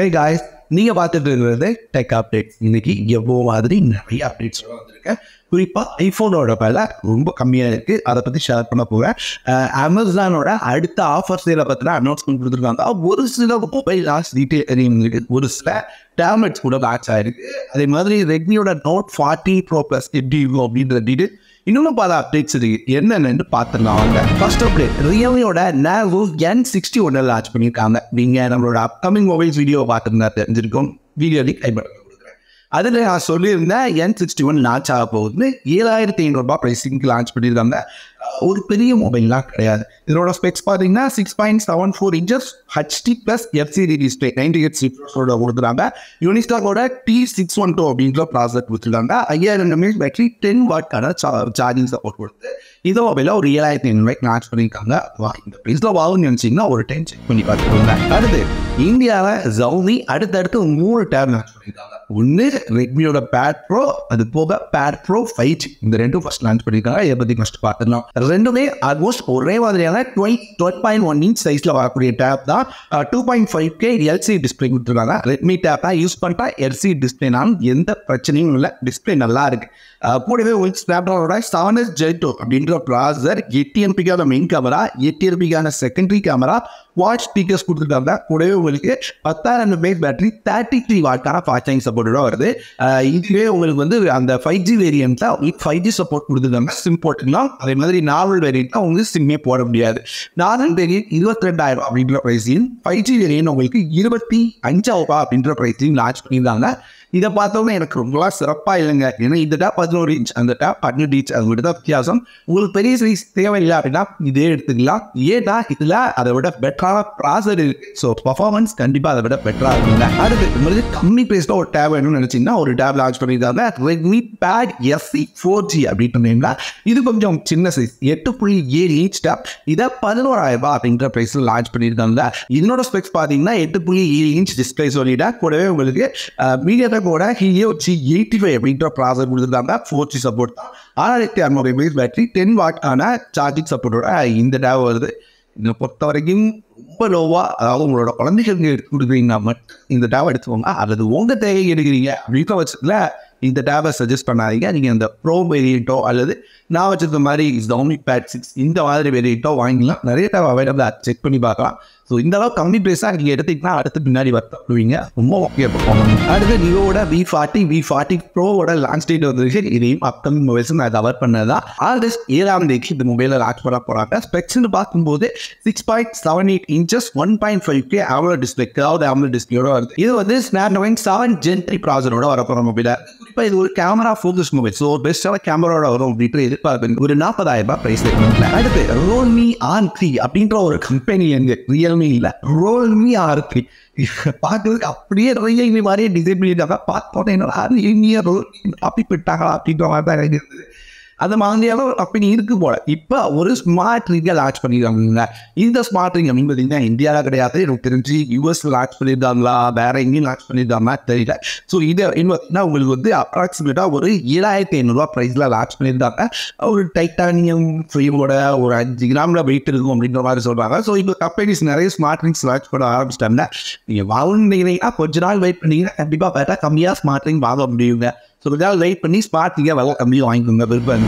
hey guys நீங்கள் பார்த்துட்டு இருக்கிறது டெக் அப்டேட்ஸ் இன்றைக்கி எவ்வளோ மாதிரி நிறைய அப்டேட்ஸ் வந்திருக்கேன் குறிப்பாக ஐஃபோனோட விலை ரொம்ப கம்மியாக இருக்குது அதை பற்றி ஷேர் பண்ண போவேன் அமேசானோட அடுத்த ஆஃபர் சேலை பற்றின அனௌன்ஸ்மெண்ட் கொடுத்துருக்காங்க ஒரு சில மொபைல் லாஸ்ட் டீட்டெயில் ஒரு சில டேப்லெட்ஸ் கூட பேட்ச் ஆகிருக்கு அதே மாதிரி ரெட்மியோட நோட் ஃபார்ட்டி ப்ரோ ப்ளஸ் எப்படி இருக்கும் அப்படின்ற டீட்டெயில் இன்னும் பல அப்டேட்ஸ் இருக்கு என்னென்னு பார்த்துடலாம் வாங்க ஃபர்ஸ்ட் அப்டேட் ரியல்மியோட நேவோ என் சிக்ஸ்டி ஒன்ல லான்ச் பண்ணியிருக்காங்க நீங்கள் நம்மளோட அப்கமிங் மொபைல்ஸ் வீடியோ பார்த்துருந்தா தெரிஞ்சிருக்கும் வீடியோ லிங்க் ஐ அதில் நான் சொல்லியிருந்தேன் என் சிக்ஸ்டி ஒன் லான்ச் ஆக போகுதுன்னு ஏழாயிரத்தி ஐநூறுரூபா ப்ரைஸிங்க்கு லான்ச் பண்ணியிருக்காங்க ஒரு பெரிய மொபைல்லாம் கிடையாது இதோட ஸ்பெக்ஸ் பார்த்தீங்கன்னா six point seven four inches HD plus LCD display ninety eight சிப்ஸோட கொடுத்துருக்காங்க யூனிஸ்டாக்கோட டி சிக்ஸ் ஒன் டூ அப்படின்ற ப்ராசர் கொடுத்துருக்காங்க ஐயாயிரம் எம்ஏஹெச் பேட்டரி டென் வாட்கான சார்ஜிங் சப்போர்ட் கொடுத்து இதோ வில ஒரு ஏழாயிரத்தி ஐநூறுவாய்க்கு லான்ச் பண்ணியிருக்காங்க இந்த ப்ரைஸில் வாங்கணும்னு நினச்சிங்கன்னா ஒரு டைம் செக் பண்ணி பார்த்துக்கோங்க அடுத்து இந்தியாவில் ஜவுனி அடுத்தடுத்து மூணு டேப் லான்ச் பண்ணியிருக்காங்க ஒன்று ரெட்மியோட பேட் ப்ரோ அது போக பேட் ப்ரோ ஃபைவ் ஜி இந்த ரெண்டும் ஃபர்ஸ்ட் லான்ச் பண்ணியிருக்காங்க இதை பற்றி ஃபஸ்ட் பார்த்துக்கலாம் ரெண்டுமே ஆல்மோஸ்ட் ஒரே மாதிரியான twelve twelve point one inch சைஸில் வரக்கூடிய டேப் தான் two point five K LCD display கொடுத்துருக்காங்க ரெட்மி டேப்பை யூஸ் பண்ணிட்டா எல்சி டிஸ்பிளேனாலும் எந்த பிரச்சனையும் இல்லை டிஸ்பிளே நல்லா இருக்கு கூடவே ஒன் ஸ்னாப் டிராகனோட seven S gen two unit processor எட்டு எம்பிக்கான மெயின் கேமரா எட்டு எம்பிக்கான செகண்டரி கேமரா வாட்ச் ஸ்பீக்கர்ஸ் கொடுத்துருக்காங்க கூடவே உங்களுக்கு பத்தாயிரம் பேஸ் பேட்டரி தேர்ட்டி த்ரீ வாட்டான சார்ஜிங் சப்போர்ட்டோட வருது இதுவே உங்களுக்கு வந்து அந்த ஃபைவ் ஜி வேரியண்ட்டில் உங்களுக்கு ஃபைவ் ஜி சப்போர்ட் கொடுத்துருக்காங்க சிம் போட்டுக்கலாம் அதே மாதிரி நார்மல் வேரியண்ட்டாக உங்களுக்கு சிம்மே போட முடியாது நார்மல் வேரியன்ட் இருபத்தி ரெண்டாயிரம் அப்படின்ற ப்ரைஸையும் ஃபைவ் ஜி வேரியன்ட் உங்களுக்கு இருபத்தி அஞ்சாயிரம் ரூபாய் அப்படின்ற ப்ரைஸையும் லான்ச் பண்ணியிருந்தாங்க இதை பார்த்தோன்னே எனக்கு ரொம்பலாம் சிறப்பாக இல்லைங்க ஏன்னா இந்த டேப் பதினோரு இன்ச் அந்த டேப் பன்னெண்டு இன்ச் அது மட்டும் தான் வித்தியாசம் உங்களுக்கு பெரிய சைஸ் தேவையில்லை அப்படின்னா இதே எடுத்துக்கலாம் ஏன்னா இதில் அதை விட பெட்டரான ப்ராசர் இருக்குது ஸோ பர்ஃபார்மன்ஸ் கண்டிப்பாக அதை விட பெட்டராக இருக்குங்க அடுத்து உங்களுக்கு கம்மி பிரைஸில் ஒரு டேப் வேணும்னு நினச்சிங்கன்னா ஒரு டேப் லான்ச் பண்ணியிருக்காங்க Redmi pad SE four G அப்படின்னு இது கொஞ்சம் சின்ன சைஸ் எட்டு புள்ளி ஏழு இன்ச் டேப் இதை பதினோராயிரம் ரூபாய் அப்படின்ற ப்ரைஸில் லான்ச் பண்ணியிருக்காங்க இதனோட ஸ்பெக்ஸ் பார்த்தீங்கன்னா எட்டு புள்ளி ஏழு இன்ச் டிஸ்பிளே சொல்லிட்டா கூடவே உங்களுக்கு மீடியா கூட ஹீயே வச்சு எயிட்டி ஃபைவ் அப்படின்ற ப்ராசர் கொடுத்துருக்காங்க ஃபோர் ஜி சப்போர்ட் தான் ஆறாயிரத்தி அறநூறு எம்ஏஹெச் பேட்டரி டென் வாட் வாட்டான சார்ஜிங் சப்போர்ட்டோட இந்த டேவ் வருது இதை பொறுத்த வரைக்கும் ரொம்ப லோவாக அதாவது உங்களோட குழந்தைகளுக்கு எடுத்து கொடுக்குறீங்கன்னா மட்டும் இந்த டேவை எடுத்துக்கோங்க அல்லது உங்கள் தேவை எடுக்கிறீங்க அப்படின்ற பட்சத்தில் இந்த டேவை சஜஸ்ட் பண்ணாதீங்க நீங்கள் இந்த ப்ரோ வேரியண்ட்டோ அல்லது நான் வச்சது மாதிரி இஸ் த ஓமி பேட் சிக்ஸ் இந்த மாதிரி வெரைட்டாக வாங்கிக்கலாம் நிறைய டைம் அவைலபிளாக செக் பண்ணி பார்க்கலாம் ஸோ இந்த அளவுக்கு கம்மி ப்ரைஸாக நீங்கள் எடுத்திங்கன்னா அடுத்து பின்னாடி வருத்தப்படுவீங்க ரொம்ப ஓகே அடுத்து நியோட வி ஃபார்ட்டி வி ஃபார்ட்டி ப்ரோவோட லான்ச் டேட் வந்துருச்சு இதையும் அப்கமிங் மொபைல்ஸ் நான் கவர் பண்ணதான் ஆகஸ்ட் ஏழாம் தேதி இந்த மொபைலில் லான்ச் பண்ண போகிறாங்க ஸ்பெக்ஸ்னு பார்க்கும்போது six point seven eight inches one point five K AMOLED display அதாவது ஆம்லோ டிஸ்பிளேயோட வருது இது வந்து ஸ்னாப்டிராகன் செவன் ஜென்ட்ரி ப்ராசரோட வரப்போகிற மொபைலில் இப்போ இது ஒரு கேமரா ஃபோக்கஸ் மொபைல் ஸோ பெஸ்ட்டான கேமராவோட வரும் அப்படின்ட்டு இது எதிர்பார்ப்பு ஒரு நாற்பதாயிரம் ரூபாய் பிரைஸ் அடுத்து ரோல்மி ஆர் த்ரீ அப்படின்ற ஒரு கம்பெனி எங்க ரியல்மி இல்லை ரோல்மி ஆர் த்ரீ பார்க்கறதுக்கு அப்படியே ரியல்மி மாதிரியே டிசைன் பண்ணியிருக்காங்க பார்த்தோன்னே என்னடா ரியல்மியை ரோல்மி அப்படி போயிட்டாங்களா அப்படின்ற மாதிரி தான் இருந்தது அது மாதிரியான ஒரு கம்பெனி இருக்கு போல இப்போ ஒரு ஸ்மார்ட் ரிங்கை லான்ச் பண்ணியிருக்காங்க இந்த ஸ்மார்ட் ரிங் அப்படின்னு பார்த்தீங்கன்னா இந்தியாவில் கிடையாது எனக்கு தெரிஞ்சு யூஎஸ் லான்ச் பண்ணியிருந்தாங்களா வேற எங்கேயும் லான்ச் பண்ணியிருக்காங்களா தெரியல ஸோ இது பார்த்தீங்கன்னா உங்களுக்கு வந்து அப்ராக்சிமேட்டாக ஒரு ஏழாயிரத்தி ஐநூறுரூவா ப்ரைஸில் லான்ச் பண்ணியிருந்தாங்க ஒரு டைட்டானியம் ஃப்ரீமோட ஒரு அஞ்சு கிராமில் வெயிட் இருக்கும் அப்படின்ற மாதிரி சொல்கிறாங்க ஸோ இப்போ கம்பெனிஸ் நிறைய ஸ்மார்ட் ரிங்ஸ் லான்ச் பண்ண ஆரம்பிச்சிட்டாங்க நீங்கள் வாங்கினீங்கன்னா கொஞ்ச நாள் வெயிட் பண்ணீங்கன்னா கண்டிப்பாக பேட்டா கம்மியாக ஸ்மார்ட் ரிங் வாங்க முடியுங்க ஸோ இதாவது வெயிட் பண்ணி ஸ்மார்ட்லியாக விலை கம்மியும் வாங்கிக்கோங்க விருப்பம்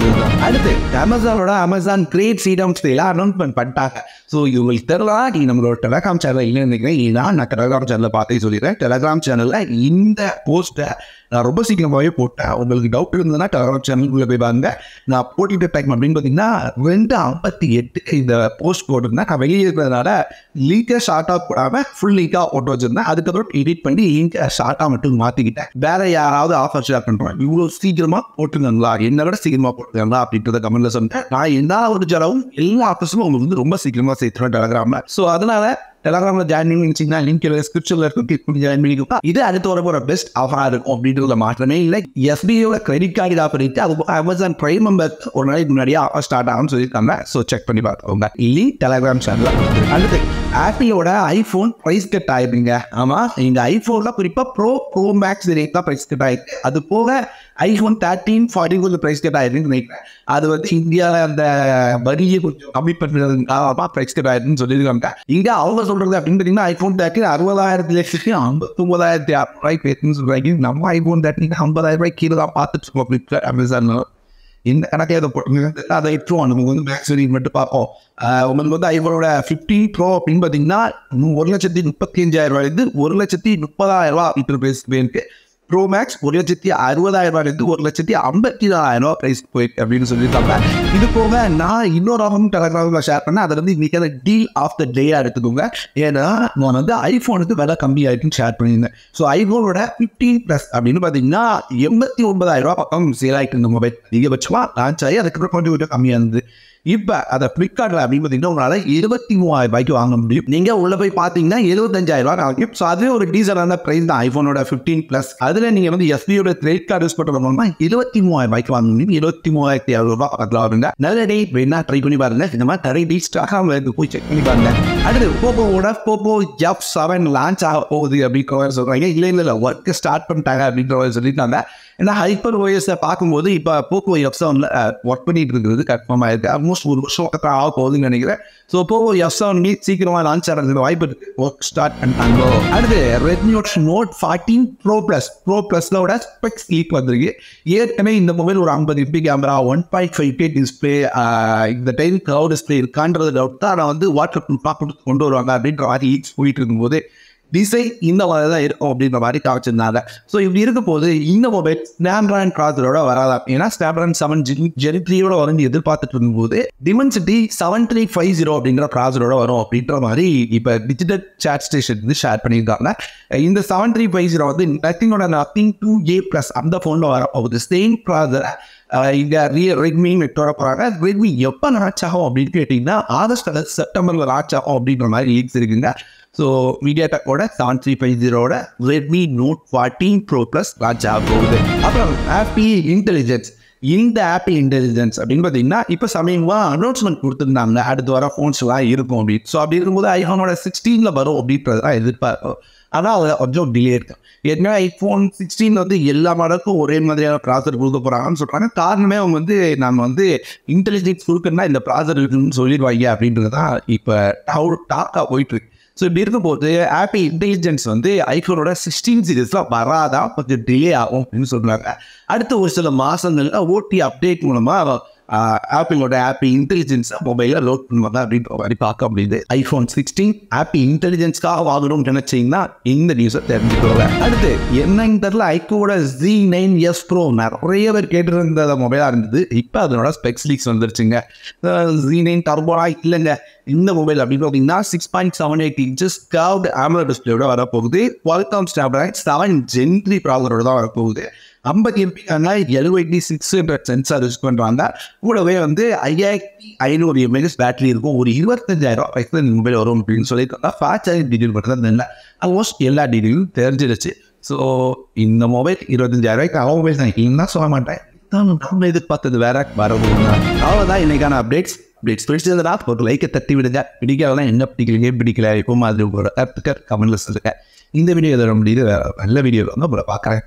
அடுத்து அமேசானோட அமேசான் கிரேட் ஃப்ரீடம் ஸ்டேலாம் அனௌன்ஸ்மெண்ட் பண்ணிட்டாங்க ஸோ இவங்களுக்கு தெரிலாம் நீ நம்மளோட டெலகிராம் சேனல் இல்லைன்னு நினைக்கிறேன் நான் டெலகிராம் சேனலை பார்த்து சொல்லிடுறேன் டெலகிராம் சேனலில் இந்த போஸ்ட்டை நான் ரொம்ப சீக்கிரமாகவே போட்டேன் உங்களுக்கு டவுட் இருந்ததுன்னா டவர் சேனலுக்குள்ளே போய் பாருங்க நான் போட்டிட்டு டைம் அப்படின்னு பார்த்தீங்கன்னா ரெண்டு ஐம்பத்தி எட்டுக்கு இந்த போஸ்ட் போட்டிருந்தேன் நான் வெளியே இருக்கிறதுனால லீக்காக ஷார்ட்டாக போடாமல் ஃபுல் லீக்காக போட்டு வச்சுருந்தேன் அதுக்கப்புறம் எடிட் பண்ணி இங்கே ஷார்ட்டாக மட்டும் மாற்றிக்கிட்டேன் வேறு யாராவது ஆஃபர் ஷேர் பண்ணுறேன் இவ்வளோ சீக்கிரமாக போட்டுருந்தாங்களா என்னை விட சீக்கிரமாக போட்டுருந்தாங்களா அப்படின்றத கமெண்ட்டில் சொன்னேன் நான் எந்த ஒரு ஜலவும் எல்லா ஆஃபர்ஸும் உங்களுக்கு வந்து ரொம்ப சீக்கிரமாக சேர்த்துருவேன் டெலகிராமில் ஸோ அதனால் டெலகிராமில் ஜாயின் பண்ணிச்சிங்கன்னா வச்சிங்கன்னா லிங்க் டிஸ்கிரிப்ஷனில் இருக்கும் கிளிக் பண்ணி ஜாயின் பண்ணிக்கோ இது அடுத்து வர போகிற பெஸ்ட் ஆஃபராக இருக்கும் அப்படின்றதுல மாற்றமே இல்லை எஸ்பிஐயோட கிரெடிட் கார்டு இதாக பண்ணிட்டு அது அமேசான் ப்ரைம் மெம்பர் ஒரு நாளைக்கு முன்னாடியே ஆஃபர் ஸ்டார்ட் ஆகும்னு சொல்லியிருக்காங்க ஸோ செக் பண்ணி பார்த்துக்கோங்க இல்லை டெலகிராம் சேனலில் அடுத்து ஆப்பிளோட ஐஃபோன் ப்ரைஸ் கட் ஆயிருங்க ஆமாம் இந்த ஐஃபோனில் குறிப்பாக ப்ரோ ப்ரோ மேக்ஸ் ரேட் தான் ப்ரைஸ் கட் ஆயிருக்கு அது போக iPhone thirteen forty four price cut ஆயிருக்குன்னு நினைக்கிறேன் அது வந்து இந்தியாவில் அந்த வரியை கொஞ்சம் கம்மி பண்ணுறது ப்ரைஸ் கட் ஆயிருக்குன்னு சொல்லியிருக்காங்க இங்கே அவங்க சொல்கிறது அப்படின்னு பார்த்தீங்கன்னா ஐஃபோன் தேர்ட்டின் அறுபதாயிரத்தி லட்சத்துக்கு ஐம்பத்தொம்பதாயிரத்தி அறுநூறுவாய்க்கு பேசுன்னு சொல்றாங்க நம்ம ஐஃபோன் தேர்ட்டின் ஐம்பதாயிரம் ரூபாய் கீழே தான் பார்த்துட்டு இருக்கோம் அமேசானில் இந்த கணக்கில் அதை அதை எட்டுருவோம் நமக்கு வந்து மேக்ஸ் சரி மட்டும் பார்ப்போம் உங்களுக்கு வந்து ஐவரோட ஃபிஃப்டி ப்ரோ அப்படின்னு பார்த்தீங்கன்னா ஒரு லட்சத்தி முப்பத்தி அஞ்சாயிரம் ரூபாய் இருந்து ஒரு லட்சத்தி முப்பதாயிரம் ரூபா இன்டர்பிரைஸ் பேருக்கு ப்ரோ மேக்ஸ் ஒரு லட்சத்தி அறுபதாயிரம் ரூபாயிலிருந்து ஒரு லட்சத்தி ஐம்பத்தி நாலாயிரம் ரூபாய் ப்ரைஸ் போயிருக்கு அப்படின்னு சொல்லியிருக்காங்க இது போக நான் இன்னொரு ஆகும் டெலகிராம் ஷேர் பண்ணேன் அதில் வந்து இன்னைக்கு டீல் ஆஃப் த டேயாக எடுத்துக்கோங்க ஏன்னா நான் வந்து ஐஃபோனுக்கு விலை கம்மி ஆகிட்டுன்னு ஷேர் பண்ணியிருந்தேன் ஸோ ஐஃபோனோட ஃபிஃப்டீன் ப்ளஸ் அப்படின்னு பார்த்தீங்கன்னா எண்பத்தி ஒன்பதாயிரம் ரூபா பக்கம் சேல் ஆகிட்டு இருந்த மொபைல் அதிகபட்சமாக லான்ச் ஆகி அதுக்கப்புறம் கொஞ்சம் கொஞ்சம் கம்மியாக இருந்தது இப்போ அதை ஃப்ளிப்கார்ட்டில் அப்படின்னு பார்த்தீங்கன்னா உங்களால் இருபத்தி மூவாயிரம் ரூபாய்க்கு வாங்க முடியும் நீங்கள் உள்ளே போய் பார்த்தீங்கன்னா எழுபத்தஞ்சாயிரம் ரூபா ஸோ அதுவே ஒரு டீசலான ப்ரைஸ் தான் ஐஃபோனோட ஃபிஃப்டீன் ப்ளஸ் அது அதில் நீங்கள் வந்து எஸ்பியோட கிரெடிட் கார்டு யூஸ் பண்ணுறது மூலமா இருபத்தி மூவாயிரம் ரூபாய்க்கு வாங்கினீங்க இருபத்தி மூவாயிரத்தி அறுபது ரூபாய் பக்கத்தில் வருங்க நல்ல டே வேணா ட்ரை பண்ணி பாருங்க இந்த மாதிரி தரை டீஸ்டாக அவங்க போய் செக் பண்ணி பாருங்க அடுத்து போப்போவோட போப்போ எஃப் செவன் லான்ச் ஆக போகுது அப்படின்ற மாதிரி சொல்கிறாங்க இல்லை இல்லை ஒர்க்கு ஸ்டார்ட் பண்ணிட்டாங்க அப்படின்ற மாதிரி சொல்லியிருந்தாங்க ஏன்னா ஹைப்பர் ஓஎஸ் பார்க்கும்போது இப்போ போக்கோ எஃப் செவனில் ஒர்க் பண்ணிட்டு இருக்கிறது கன்ஃபார்மாக இருக்குது ஆல்மோஸ்ட் ஒரு வருஷம் ஆக போகுதுன்னு நினைக்கிறேன் ஸோ போக்கோ எஃப் செவன் மீட் சீக்கிரமாக லான்ச் ஆகிறது வாய்ப்பு இருக்கு ஒர்க் ஸ்டார்ட் பண்ணிட்டாங்க அடுத்து ரெட்மியோட note fourteen pro plus pro ப்ளஸ்லோட ஸ்பெக்ஸ் லீக் வந்திருக்கு ஏற்கனவே இந்த மொபைல் ஒரு ஐம்பது MP camera one point five K display இந்த டைம் க்ளவுட் டிஸ்பிளே இருக்கான்றது டவுட் தான் ஆனால் வந்து வாட்டர் ப்ரூஃபாக கொண்டு வருவாங்க அப்படின்ற மாதிரி லீக்ஸ் போயிட்டு இருக்கும்போது டிசைன் இந்த மாதிரி தான் இருக்கும் அப்படின்ற மாதிரி காமிச்சிருந்தாங்க ஸோ இப்படி இருக்கும் போது இந்த மொபைல் ஸ்னாப்ட்ராகன் கிராசரோட வராதா ஏன்னா ஸ்னாப்ட்ராகன் செவன் ஜி ஜென் த்ரீயோட வந்து எதிர்பார்த்துட்டு இருக்கும்போது Dimensity seven three five zero அப்படிங்கிற கிராசரோட வரும் அப்படின்ற மாதிரி இப்போ டிஜிட்டல் சேட் ஸ்டேஷன் வந்து ஷேர் பண்ணியிருக்காங்க இந்த செவன் த்ரீ ஃபைவ் ஜீரோ வந்து நத்திங்கோட நத்திங் டூ ஏ ப்ளஸ் அந்த ஃபோனில் வர போகுது சேம் ப்ராசர் இங்கே ரீ ரெட்மி நெட்டோட ரெட்மி எப்போ லான்ச் ஆகும் அப்படின்னு கேட்டிங்கன்னா ஆகஸ்ட் அல்லது செப்டம்பரில் லான்ச் ஆகும் அப்படின்ற மாதிரி லீக்ஸ் இருக்குங்க ஸோ மீடியா டெக்கோட செவன் த்ரீ ஃபைவ் ஜீரோட Redmi note fourteen pro plus launch ஆக போகுது அப்புறம் ஹாப்பி இன்டெலிஜென்ஸ் இந்த ஆப்பிள் இன்டெலிஜென்ஸ் அப்படின்னு பார்த்தீங்கன்னா இப்போ சமயமாக அனௌன்ஸ்மெண்ட் கொடுத்துருந்தாங்க அடுத்து வர ஃபோன்ஸ்லாம் இருக்கும் அப்படின்னு ஸோ அப்படி இருக்கும்போது ஐஃபோனோட சிக்ஸ்டீனில் வரும் அப்படின்றது தான் எதிர்பார்க்கும் ஆனால் அது கொஞ்சம் டிலே இருக்கும் ஏற்கனவே ஐஃபோன் சிக்ஸ்டீன் வந்து எல்லா மாடலுக்கும் ஒரே மாதிரியான ப்ராசர் கொடுக்க போகிறாங்கன்னு சொல்கிறாங்க காரணமே அவங்க வந்து நம்ம வந்து இன்டெலிஜென்ஸ் கொடுக்குன்னா இந்த ப்ராசர் இருக்குன்னு சொல்லிடுவாங்க அப்படின்றது தான் இப்போ டாக்காக போயிட்டுருக்கு ஸோ இப்படி இருக்கும்போது ஆப்பிள் இன்டெலிஜென்ஸ் வந்து ஐஃபோனோட சிக்ஸ்டீன் சீரீஸ்லாம் வராதான் கொஞ்சம் டிலே ஆகும் அப்படின்னு சொல்கிறாங்க அடுத்த ஒரு சில மாதங்கள்ல ஓடி அப்டேட் மூலமாக ஆப்பிளோட ஆப்பிள் இன்டெலிஜென்ஸை மொபைலில் லோட் பண்ணுவாங்க அப்படின்ற மாதிரி பார்க்க முடியுது ஐஃபோன் சிக்ஸ்டீன் ஆப்பிள் இன்டெலிஜென்ஸ்க்காக வாங்கணும்னு நினச்சிங்கன்னா இந்த நியூஸை தெரிஞ்சுக்கோங்க அடுத்து என்னன்னு தெரில ஐக்கோட ஜி நைன் எஸ் ப்ரோ நிறைய பேர் கேட்டுருந்த மொபைலாக இருந்தது இப்போ அதனோட ஸ்பெக்ஸ் லீக்ஸ் வந்துருச்சுங்க ஜி நைன் டர்போனா இல்லைங்க இந்த மொபைல் அப்படின்னு பார்த்தீங்கன்னா six point seven eight inches கேவ் ஆமலர் டிஸ்பிளேட வரப்போகுது குவால்காம் ஸ்னாப்டிராகன் செவன் ஜென்ரி ப்ராசரோட தான் வரப்போகுது ஐம்பத்தி எம்பிக்கான எழுபத்தி சிக்ஸ் ஹண்ட்ரட் சென்சார் யூஸ் பண்ணுறாங்க கூடவே வந்து ஐயாயிரத்தி ஐநூறு எம்ஏஹெச் பேட்டரி இருக்கும் ஒரு இருபத்தஞ்சாயிரம் இந்த மொபைல் வரும் அப்படின்னு சொல்லியிருக்காங்க ஃபாஸ்ட் சார்ஜிங் டீடெயில் பண்ணுறது இல்லை ஆல்மோஸ்ட் எல்லா டீடெயிலும் தெரிஞ்சிருச்சு ஸோ இந்த மொபைல் ரூபாய்க்கு அவன் மொபைல் தான் தான் சொல்ல மாட்டேன் தான் எதிர்பார்த்தது வேற வரவும் அவ்வளோதான் இன்னைக்கான அப்டேட்ஸ் அப்டேட்ஸ் பிடிச்சது இருந்தால் ஒரு லைக்கை தட்டி விடுங்க பிடிக்காதான் என்ன பிடிக்கலையே பிடிக்கல இப்போ மாதிரி ஒரு கருத்துக்கள் கமெண்ட்ல சொல்லுங்க இந்த வீடியோ இதோட முடியுது நல்ல வீடியோ வந்து உங்களை பார்க்குறேன்